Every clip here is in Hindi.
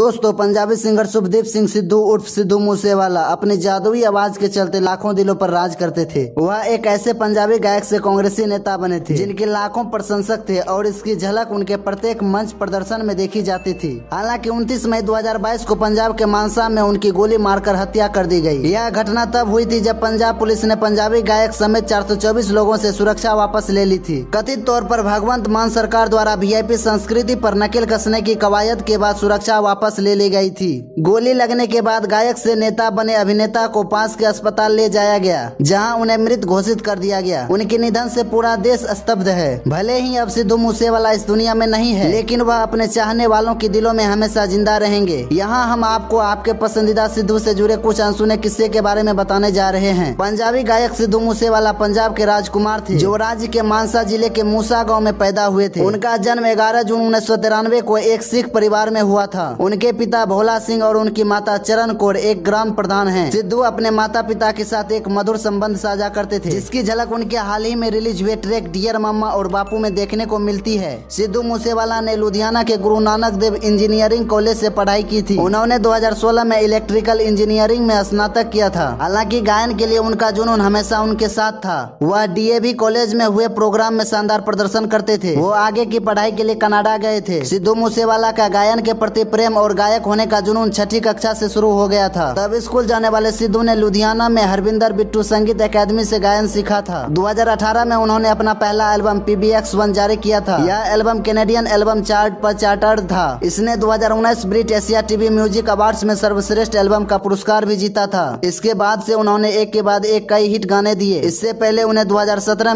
दोस्तों पंजाबी सिंगर शुभदीप सिंह सिद्धू उर्फ सिद्धू मूसेवाला अपनी जादुई आवाज के चलते लाखों दिलों पर राज करते थे वह एक ऐसे पंजाबी गायक से कांग्रेसी नेता बने थे जिनके लाखों प्रशंसक थे और इसकी झलक उनके प्रत्येक मंच प्रदर्शन में देखी जाती थी हालांकि 29 मई 2022 को पंजाब के मानसा में उनकी गोली मारकर हत्या कर दी गयी यह घटना तब हुई थी जब पंजाब पुलिस ने पंजाबी गायक समेत चार लोगों ऐसी सुरक्षा वापस ले ली थी कथित तौर पर भगवंत मान सरकार द्वारा वी संस्कृति पर नकेल कसने की कवायद के बाद सुरक्षा वापस वापस ले ली गई थी गोली लगने के बाद गायक से नेता बने अभिनेता को पास के अस्पताल ले जाया गया जहां उन्हें मृत घोषित कर दिया गया उनके निधन से पूरा देश स्तब्ध है भले ही अब सिद्धू मूसेवाला इस दुनिया में नहीं है लेकिन वह अपने चाहने वालों के दिलों में हमेशा जिंदा रहेंगे यहाँ हम आपको आपके पसंदीदा सिद्धू से जुड़े कुछ अनसुने किस्से के बारे में बताने जा रहे हैं पंजाबी गायक सिद्धू मूसेवाला पंजाब के राजकुमार थे जो राज्य के मानसा जिले के मूसा गाँव में पैदा हुए थे उनका जन्म ग्यारह जून उन्नीस को एक सिख परिवार में हुआ था उनके इनके पिता भोला सिंह और उनकी माता चरण कौर एक ग्राम प्रधान है सिद्धू अपने माता पिता के साथ एक मधुर संबंध साझा करते थे जिसकी झलक उनके हाल ही में रिलीज हुए ट्रैक डियर मम्मा और बापू में देखने को मिलती है सिद्धू मूसेवाला ने लुधियाना के गुरु नानक देव इंजीनियरिंग कॉलेज ऐसी पढ़ाई की थी उन्होंने दो में इलेक्ट्रिकल इंजीनियरिंग में स्नातक किया था हालांकि गायन के लिए उनका जुनून हमेशा उनके साथ था वह डी कॉलेज में हुए प्रोग्राम में शानदार प्रदर्शन करते थे वो आगे की पढ़ाई के लिए कनाडा गए थे सिद्धू मूसेवाला का गायन के प्रति प्रेम और और गायक होने का जुनून छठी कक्षा से शुरू हो गया था तब स्कूल जाने वाले सिद्धू ने लुधियाना में हरविंदर बिट्टू संगीत अकेदमी से गायन सीखा था 2018 में उन्होंने अपना पहला album P B X one जारी किया था यह एल्बम कैनेडियन एल्बम चार्ट पर चार्टर्ड था इसने दो Brit Asia TV music award में सर्वश्रेष्ठ एल्बम का पुरस्कार भी जीता था इसके बाद से उन्होंने एक के बाद एक कई हिट गाने दिए इससे पहले उन्हें दो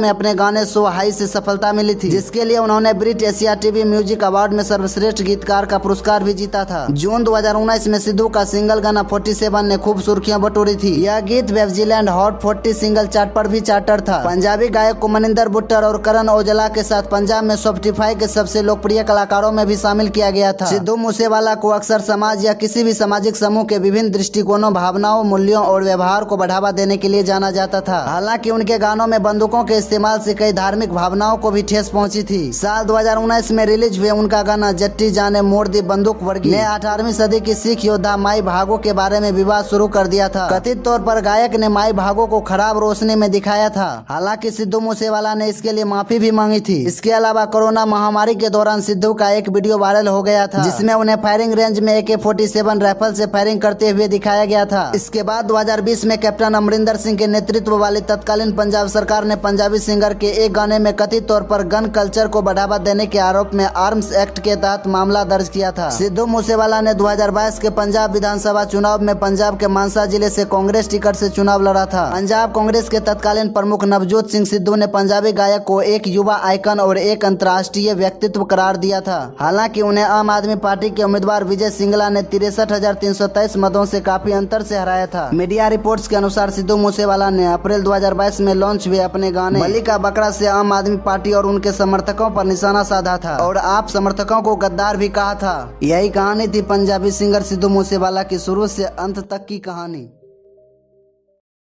में अपने गाने सो हाई से सफलता मिली थी जिसके लिए उन्होंने Brit Asia TV music award में सर्वश्रेष्ठ गीतकार का पुरस्कार भी जीता था जून उन्नीस में सिद्धू का सिंगल गाना 47 ने खूब सुर्खियां बटोरी थी यह गीत वेबजीलैंड हॉट 40 सिंगल चार्ट पर भी चार्टर था पंजाबी गायक को मनिंदर बुट्टर और करण ओजला के साथ पंजाब में सोफ्टिफाई के सबसे लोकप्रिय कलाकारों में भी शामिल किया गया था सिद्धू मूसेवाला को अक्सर समाज या किसी भी सामाजिक समूह के विभिन्न दृष्टिकोणों भावनाओं मूल्यों और व्यवहार को बढ़ावा देने के लिए जाना जाता था हालांकि उनके गानों में बंदूकों के इस्तेमाल से कई धार्मिक भावनाओं को भी ठेस पहुंची थी साल 2019 में रिलीज हुए उनका गाना जट्टी जाने मोड़ दी बंदूक वर्गी ने अठारहवीं सदी की सिख योद्धा माई भागो के बारे में विवाद शुरू कर दिया था कथित तौर पर गायक ने माई भागो को खराब रोशनी में दिखाया था हालांकि सिद्धू मूसेवाला ने इसके लिए माफी भी मांगी थी इसके अलावा कोरोना महामारी के दौरान सिद्धू का एक वीडियो वायरल हो गया था जिसमे उन्हें फायरिंग रेंज में A K forty seven rifle ऐसी फायरिंग करते हुए दिखाया गया था इसके बाद बीस में कैप्टन अमरिंदर सिंह के नेतृत्व वाली तत्कालीन पंजाब सरकार ने पंजाबी सिंगर के एक गाने में कथित तौर पर गन कल्चर को बढ़ावा देने के आरोप में आर्म्स एक्ट के तहत मामला दर्ज किया था सिद्धू मूसेवाला डोईवाला ने 2022 के पंजाब विधानसभा चुनाव में पंजाब के मानसा जिले से कांग्रेस टिकट से चुनाव लड़ा था पंजाब कांग्रेस के तत्कालीन प्रमुख नवजोत सिंह सिद्धू ने पंजाबी गायक को एक युवा आइकन और एक अंतर्राष्ट्रीय व्यक्तित्व करार दिया था हालांकि उन्हें आम आदमी पार्टी के उम्मीदवार विजय सिंगला ने तिरसठ मतों से काफी अंतर से हराया था मीडिया रिपोर्ट्स के अनुसार सिद्धू मूसेवाला ने अप्रैल 2022 में लॉन्च हुए अपने गाने बली का बकरा से आम आदमी पार्टी और उनके समर्थकों पर निशाना साधा था और आप समर्थकों को गद्दार भी कहा था यही कहानी थी पंजाबी सिंगर सिद्धू मूसेवाला की शुरू से अंत तक की कहानी